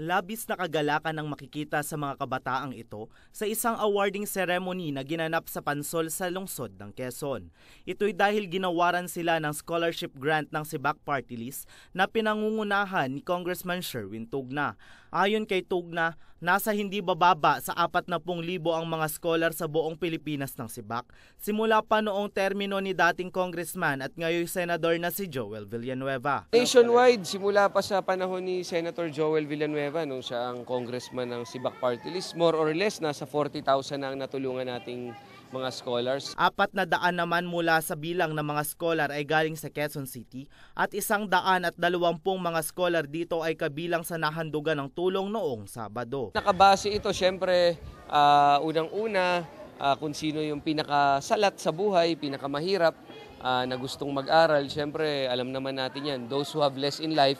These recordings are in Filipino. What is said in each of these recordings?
Labis na kagalakan ang makikita sa mga kabataang ito sa isang awarding ceremony na ginanap sa pansol sa lungsod ng Quezon. Ito'y dahil ginawaran sila ng scholarship grant ng Sibak Party List na pinangungunahan ni Congressman Sherwin Tugna. Ayon kay Tugna, nasa hindi bababa sa 40,000 ang mga scholar sa buong Pilipinas ng Sibak simula pa noong termino ni dating congressman at ngayon senador na si Joel Villanueva. Nationwide, simula pa sa panahon ni Senator Joel Villanueva Villanueva nung siya ang congressman ng Sibak Party List. More or less, nasa 40,000 na ang natulungan nating mga scholars. Apat na daan naman mula sa bilang ng mga scholar ay galing sa Quezon City at isang daan at dalawampung mga scholar dito ay kabilang sa nahandugan ng tulong noong Sabado. Nakabase ito syempre uh, unang-una uh, kung sino yung pinakasalat sa buhay, pinakamahirap uh, na gustong mag-aral. Syempre alam naman natin yan, those who have less in life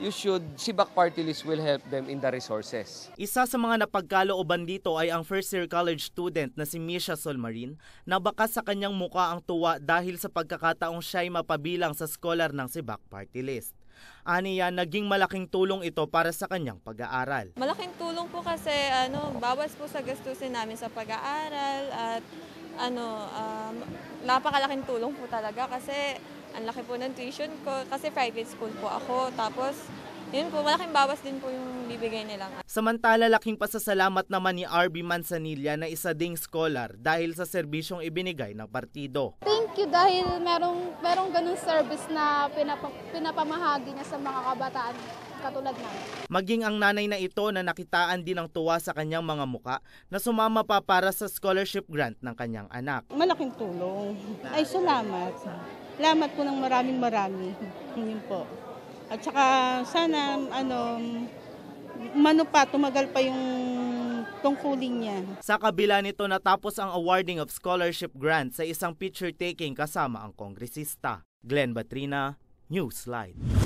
you should, SIBAC party list will help them in the resources. Isa sa mga napagkalooban dito ay ang first year college student na si Misha Solmarin na baka sa kanyang muka ang tuwa dahil sa pagkakataong siya ay mapabilang sa scholar ng SIBAC party list. Aniya, naging malaking tulong ito para sa kanyang pag-aaral. Malaking tulong po kasi ano, bawas po sa gastusin namin sa pag-aaral at ano, um, napakalaking tulong po talaga kasi ang laki po ng tuition ko kasi private school po ako. Tapos, yun po, malaking bawas din po yung bibigay nila. Samantala, laking pasasalamat naman ni RB Mansanilla na isa ding scholar dahil sa serbisyong ibinigay ng partido. Thank you dahil merong, merong ganun service na pinap- pinapamahagi niya sa mga kabataan katulad namin. Maging ang nanay na ito na nakitaan din ang tuwa sa kanyang mga muka na sumama pa para sa scholarship grant ng kanyang anak. Malaking tulong. Ay, salamat. Salamat po ng maraming marami. Yun po. At saka sana ano, pa tumagal pa yung tungkulin niya. Sa kabila nito natapos ang awarding of scholarship grant sa isang picture taking kasama ang kongresista. Glenn Batrina, Newsline.